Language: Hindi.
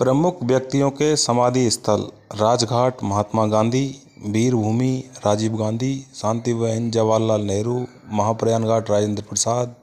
प्रमुख व्यक्तियों के समाधि स्थल राजघाट महात्मा गांधी वीरभूमि राजीव गांधी शांति बहन जवाहरलाल नेहरू महाप्रयाण घाट राजेंद्र प्रसाद